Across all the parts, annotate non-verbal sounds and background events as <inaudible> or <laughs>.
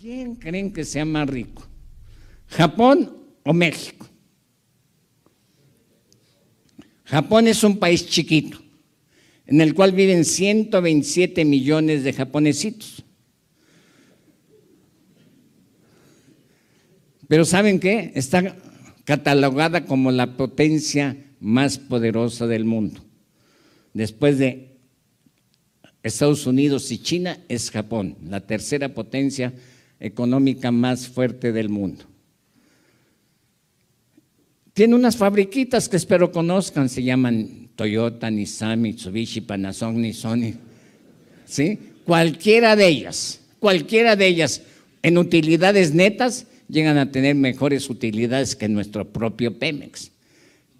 ¿Quién creen que sea más rico? ¿Japón o México? Japón es un país chiquito, en el cual viven 127 millones de japonesitos. Pero ¿saben qué? Está catalogada como la potencia más poderosa del mundo. Después de Estados Unidos y China es Japón, la tercera potencia económica más fuerte del mundo. Tiene unas fabriquitas que espero conozcan, se llaman Toyota, Nissan, Mitsubishi, Panasonic, Sony, ¿sí? Cualquiera de ellas, cualquiera de ellas, en utilidades netas, llegan a tener mejores utilidades que nuestro propio Pemex.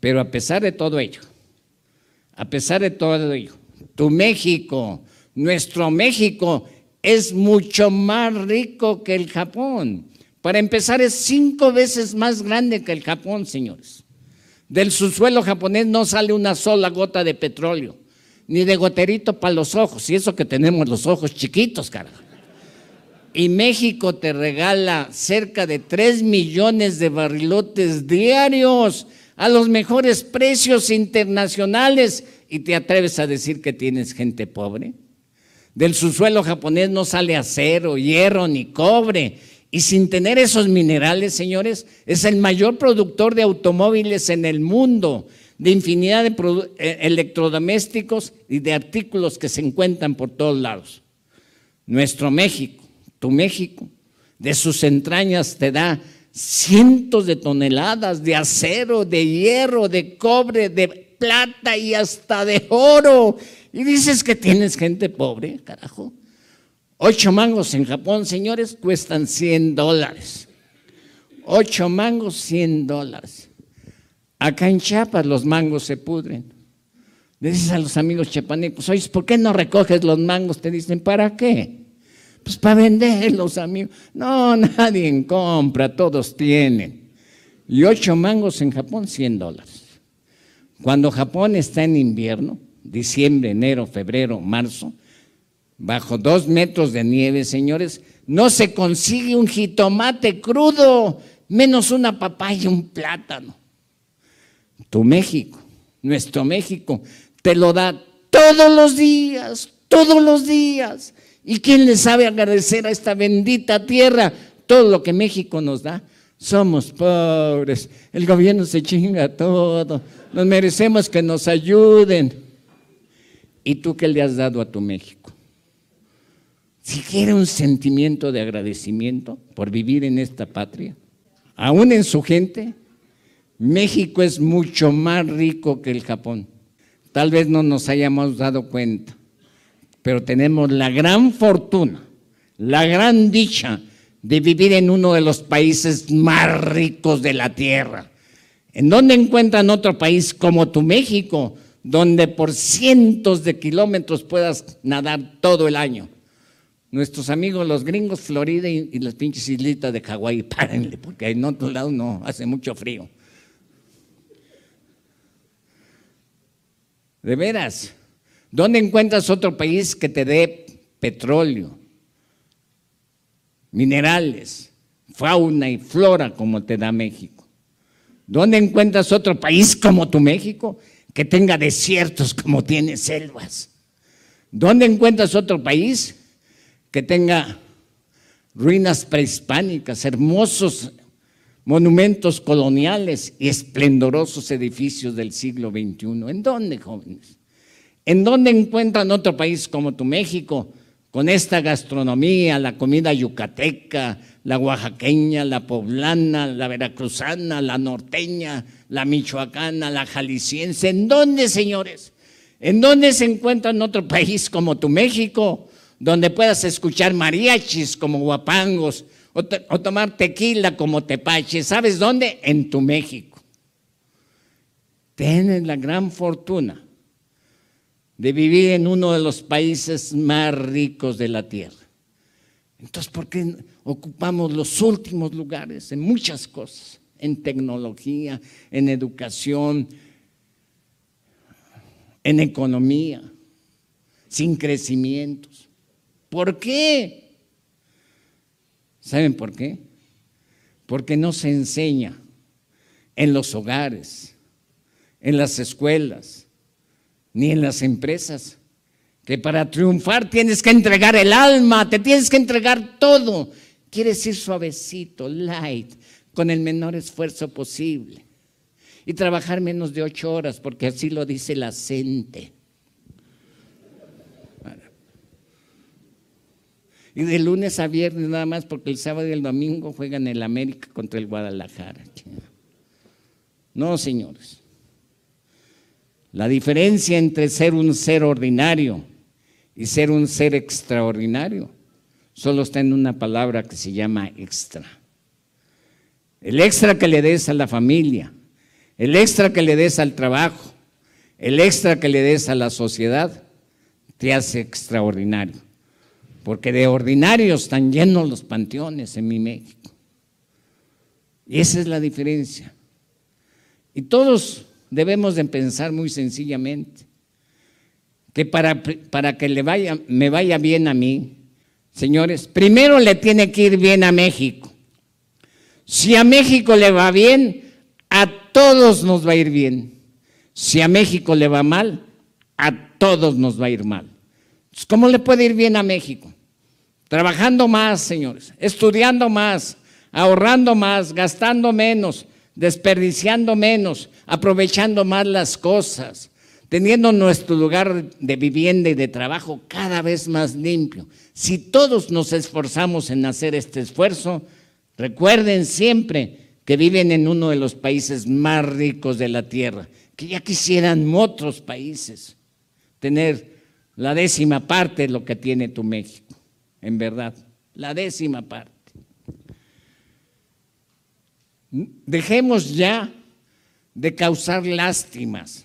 Pero a pesar de todo ello, a pesar de todo ello, tu México, nuestro México es mucho más rico que el Japón. Para empezar, es cinco veces más grande que el Japón, señores. Del subsuelo japonés no sale una sola gota de petróleo, ni de goterito para los ojos, y eso que tenemos los ojos chiquitos, carajo. Y México te regala cerca de 3 millones de barrilotes diarios a los mejores precios internacionales y te atreves a decir que tienes gente pobre. Del subsuelo japonés no sale acero, hierro ni cobre. Y sin tener esos minerales, señores, es el mayor productor de automóviles en el mundo, de infinidad de eh, electrodomésticos y de artículos que se encuentran por todos lados. Nuestro México, tu México, de sus entrañas te da cientos de toneladas de acero, de hierro, de cobre, de plata y hasta de oro. Y dices que tienes gente pobre, carajo. Ocho mangos en Japón, señores, cuestan 100 dólares. Ocho mangos, 100 dólares. Acá en Chiapas los mangos se pudren. Le dices a los amigos chiapanecos, oye, ¿por qué no recoges los mangos? Te dicen, ¿para qué? Pues para venderlos, amigos. No, nadie compra, todos tienen. Y ocho mangos en Japón, 100 dólares. Cuando Japón está en invierno, diciembre, enero, febrero, marzo, bajo dos metros de nieve, señores, no se consigue un jitomate crudo, menos una papaya y un plátano. Tu México, nuestro México, te lo da todos los días, todos los días. ¿Y quién le sabe agradecer a esta bendita tierra todo lo que México nos da? Somos pobres, el gobierno se chinga todo, nos merecemos que nos ayuden. ¿Y tú qué le has dado a tu México? Siquiera un sentimiento de agradecimiento por vivir en esta patria, aún en su gente. México es mucho más rico que el Japón. Tal vez no nos hayamos dado cuenta, pero tenemos la gran fortuna, la gran dicha de vivir en uno de los países más ricos de la tierra. ¿En dónde encuentran otro país como tu México? donde por cientos de kilómetros puedas nadar todo el año. Nuestros amigos los gringos, Florida y, las pinches islitas de Hawái, <laughs> párenle, porque en otro lado no, hace mucho frío. De veras, ¿dónde encuentras otro país que te dé petróleo, minerales, fauna y flora como te da México? ¿Dónde encuentras otro país como tu México? que tenga desiertos como tiene selvas. ¿Dónde encuentras otro país que tenga ruinas prehispánicas, hermosos monumentos coloniales y esplendorosos edificios del siglo XXI? ¿En dónde, jóvenes? ¿En dónde encuentran otro país como tu México con esta gastronomía, la comida yucateca, la oaxaqueña, la poblana, la veracruzana, la norteña, la michoacana, la jalisciense. ¿En dónde, señores? ¿En dónde se encuentra en otro país como tu México, donde puedas escuchar mariachis como guapangos o, o tomar tequila como tepache? ¿Sabes dónde? En tu México. Tienes la gran fortuna de vivir en uno de los países más ricos de la tierra. Entonces, ¿por qué ocupamos los últimos lugares en muchas cosas? En tecnología, en educación, en economía, sin crecimientos. ¿Por qué? ¿Saben por qué? Porque no se enseña en los hogares, en las escuelas, ni en las empresas. Que para triunfar tienes que entregar el alma, te tienes que entregar todo. Quieres ir suavecito, light, con el menor esfuerzo posible. Y trabajar menos de ocho horas, porque así lo dice la gente. Y de lunes a viernes nada más, porque el sábado y el domingo juegan el América contra el Guadalajara. No, señores. La diferencia entre ser un ser ordinario y ser un ser extraordinario solo está en una palabra que se llama extra. El extra que le des a la familia, el extra que le des al trabajo, el extra que le des a la sociedad, te hace extraordinario. Porque de ordinario están llenos los panteones en mi México. Y esa es la diferencia. Y todos debemos de pensar muy sencillamente que para, para que le vaya, me vaya bien a mí, señores, primero le tiene que ir bien a México. Si a México le va bien, a todos nos va a ir bien. Si a México le va mal, a todos nos va a ir mal. ¿Cómo le puede ir bien a México? Trabajando más, señores, estudiando más, ahorrando más, gastando menos, desperdiciando menos, aprovechando más las cosas, teniendo nuestro lugar de vivienda y de trabajo cada vez más limpio. Si todos nos esforzamos en hacer este esfuerzo, recuerden siempre que viven en uno de los países más ricos de la Tierra, que ya quisieran otros países tener la décima parte de lo que tiene tu México, en verdad, la décima parte. Dejemos ya de causar lástimas,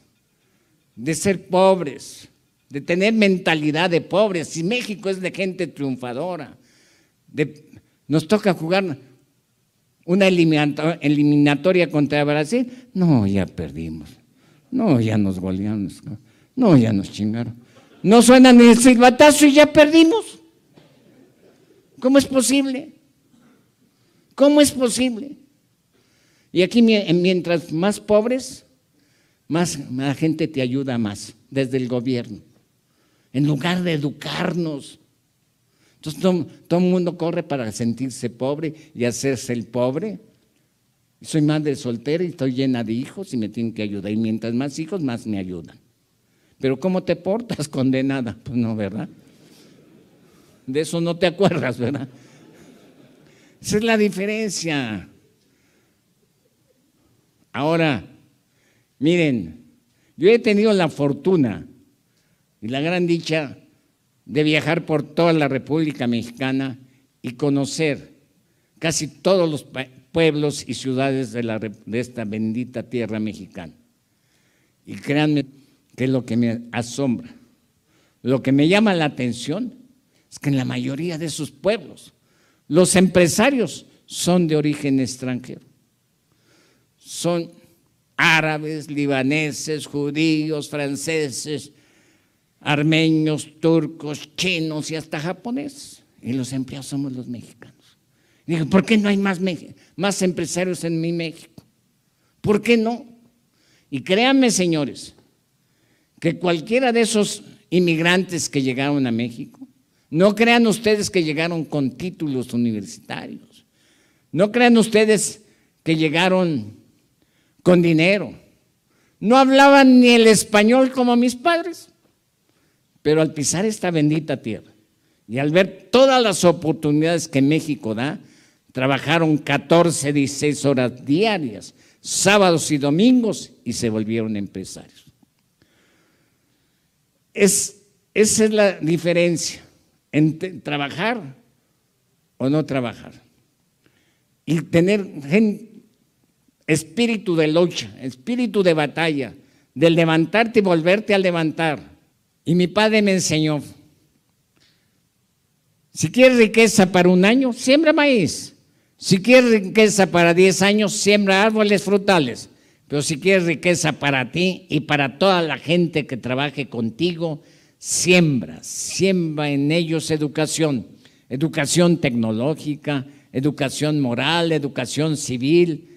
de ser pobres, de tener mentalidad de pobres. Si México es de gente triunfadora, nos toca jugar una eliminatoria contra Brasil, no, ya perdimos. No, ya nos golearon. No, ya nos chingaron. No suena ni el silbatazo y ya perdimos. ¿Cómo es posible? ¿Cómo es posible? Y aquí mientras más pobres, más la gente te ayuda más desde el gobierno, en lugar de educarnos. Entonces todo, el mundo corre para sentirse pobre y hacerse el pobre. Soy madre soltera y estoy llena de hijos y me tienen que ayudar. Y mientras más hijos, más me ayudan. Pero ¿cómo te portas <laughs> condenada? Pues no, ¿verdad? De eso no te acuerdas, ¿verdad? Esa es la diferencia. Ahora, miren, yo he tenido la fortuna y la gran dicha de viajar por toda la República Mexicana y conocer casi todos los pueblos y ciudades de, esta bendita tierra mexicana. Y créanme que lo que me asombra, lo que me llama la atención es que en la mayoría de esos pueblos los empresarios son de origen extranjero son árabes, libaneses, judíos, franceses, armenios, turcos, chinos y hasta japoneses. Y los empleados somos los mexicanos. Digo, ¿por qué no hay más, más empresarios en mi México? ¿Por qué no? Y créanme, señores, que cualquiera de esos inmigrantes que llegaron a México, no crean ustedes que llegaron con títulos universitarios, no crean ustedes que llegaron con dinero. No hablaban ni el español como mis padres, pero al pisar esta bendita tierra y al ver todas las oportunidades que México da, trabajaron 14, 16 horas diarias, sábados y domingos, y se volvieron empresarios. Es, esa es la diferencia entre trabajar o no trabajar. Y tener gente espíritu de lucha, espíritu de batalla, del levantarte y volverte a levantar. Y mi padre me enseñó, si quieres riqueza para un año, siembra maíz. Si quieres riqueza para 10 años, siembra árboles frutales. Pero si quieres riqueza para ti y para toda la gente que trabaje contigo, siembra, siembra en ellos educación, educación tecnológica, educación moral, educación civil,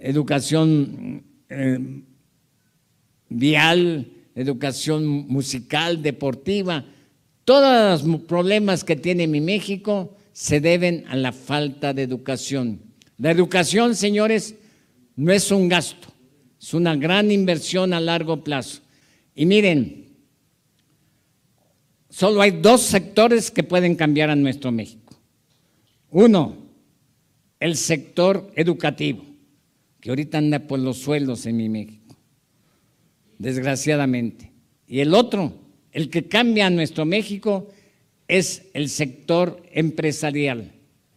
educación eh, vial, educación musical, deportiva. Todos los problemas que tiene mi México se deben a la falta de educación. La educación, señores, no es un gasto, es una gran inversión a largo plazo. Y miren, solo hay dos sectores que pueden cambiar a nuestro México. Uno, el sector educativo que ahorita anda por los suelos en mi México, desgraciadamente. Y el otro, el que cambia a nuestro México, es el sector empresarial.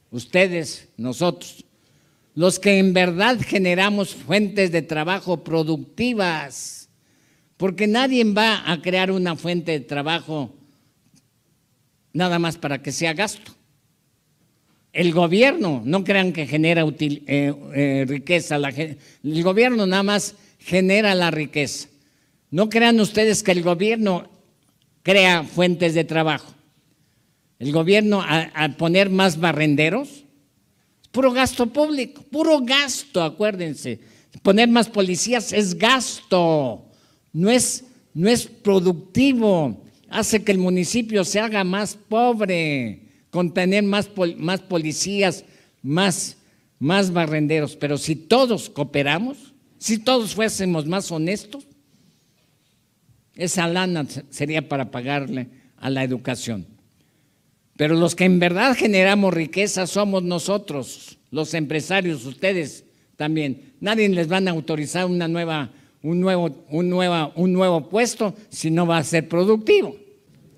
Ustedes, nosotros, los que en verdad generamos fuentes de trabajo productivas, porque nadie va a crear una fuente de trabajo nada más para que sea gasto el gobierno, no crean que genera eh, eh, riqueza, la, el gobierno nada más genera la riqueza. No crean ustedes que el gobierno crea fuentes de trabajo. El gobierno al poner más barrenderos, es puro gasto público, puro gasto, acuérdense. Poner más policías es gasto, no es, no es productivo, hace que el municipio se haga más pobre con tener más, policías, más, más barrenderos. Pero si todos cooperamos, si todos fuésemos más honestos, esa lana sería para pagarle a la educación. Pero los que en verdad generamos riqueza somos nosotros, los empresarios, ustedes también. Nadie les van a autorizar una nueva, un, nuevo, un, nueva, un nuevo puesto si no va a ser productivo.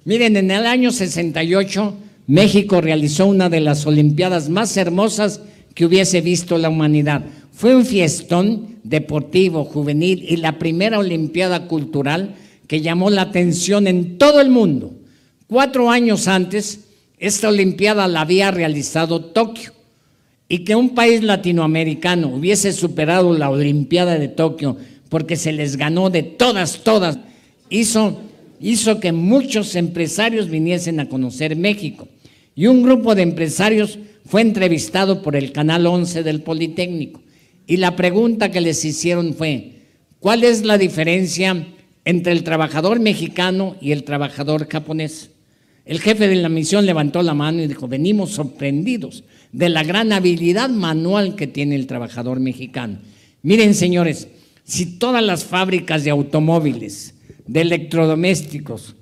Miren, en el año 68 México realizó una de las Olimpiadas más hermosas que hubiese visto la humanidad. Fue un fiestón deportivo, juvenil y la primera Olimpiada cultural que llamó la atención en todo el mundo. Cuatro años antes, esta Olimpiada la había realizado Tokio y que un país latinoamericano hubiese superado la Olimpiada de Tokio porque se les ganó de todas, todas, hizo hizo que muchos empresarios viniesen a conocer México. Y un grupo de empresarios fue entrevistado por el Canal 11 del Politécnico. Y la pregunta que les hicieron fue, ¿cuál es la diferencia entre el trabajador mexicano y el trabajador japonés? El jefe de la misión levantó la mano y dijo, venimos sorprendidos de la gran habilidad manual que tiene el trabajador mexicano. Miren, señores, si todas las fábricas de automóviles de electrodomésticos,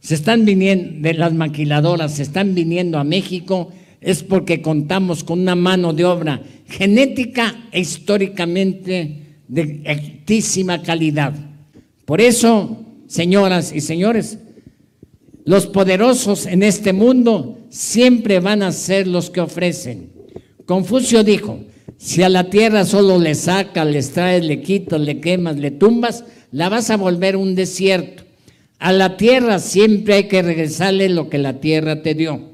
se están viniendo, de las maquiladoras, se están viniendo a México, es porque contamos con una mano de obra genética e históricamente de altísima calidad. Por eso, señoras y señores, los poderosos en este mundo siempre van a ser los que ofrecen. Confucio dijo, si a la tierra solo le sacas, le traes, le quitas, le quemas, le tumbas, la vas a volver un desierto. A la tierra siempre hay que regresarle lo que la tierra te dio.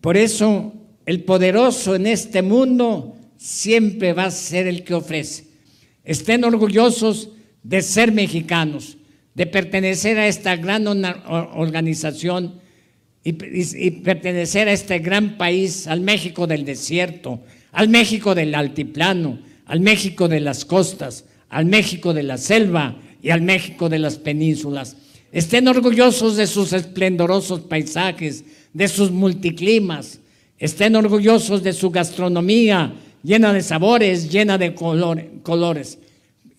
Por eso el poderoso en este mundo siempre va a ser el que ofrece. Estén orgullosos de ser mexicanos, de pertenecer a esta gran organización y, pertenecer a este gran país, al México del desierto, al México del altiplano, al México de las costas, al México de la selva y al México de las penínsulas. Estén orgullosos de sus esplendorosos paisajes, de sus multiclimas. Estén orgullosos de su gastronomía llena de sabores, llena de colores.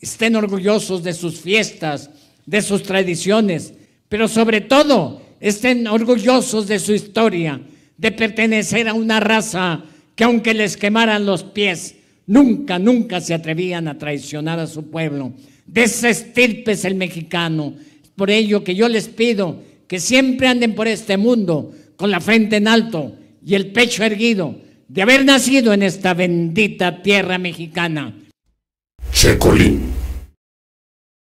Estén orgullosos de sus fiestas, de sus tradiciones, pero sobre todo estén orgullosos de su historia, de pertenecer a una raza que aunque les quemaran los pies, nunca, nunca se atrevían a traicionar a su pueblo. De ese estirpe es el mexicano. Por ello que yo les pido que siempre anden por este mundo con la frente en alto y el pecho erguido de haber nacido en esta bendita tierra mexicana.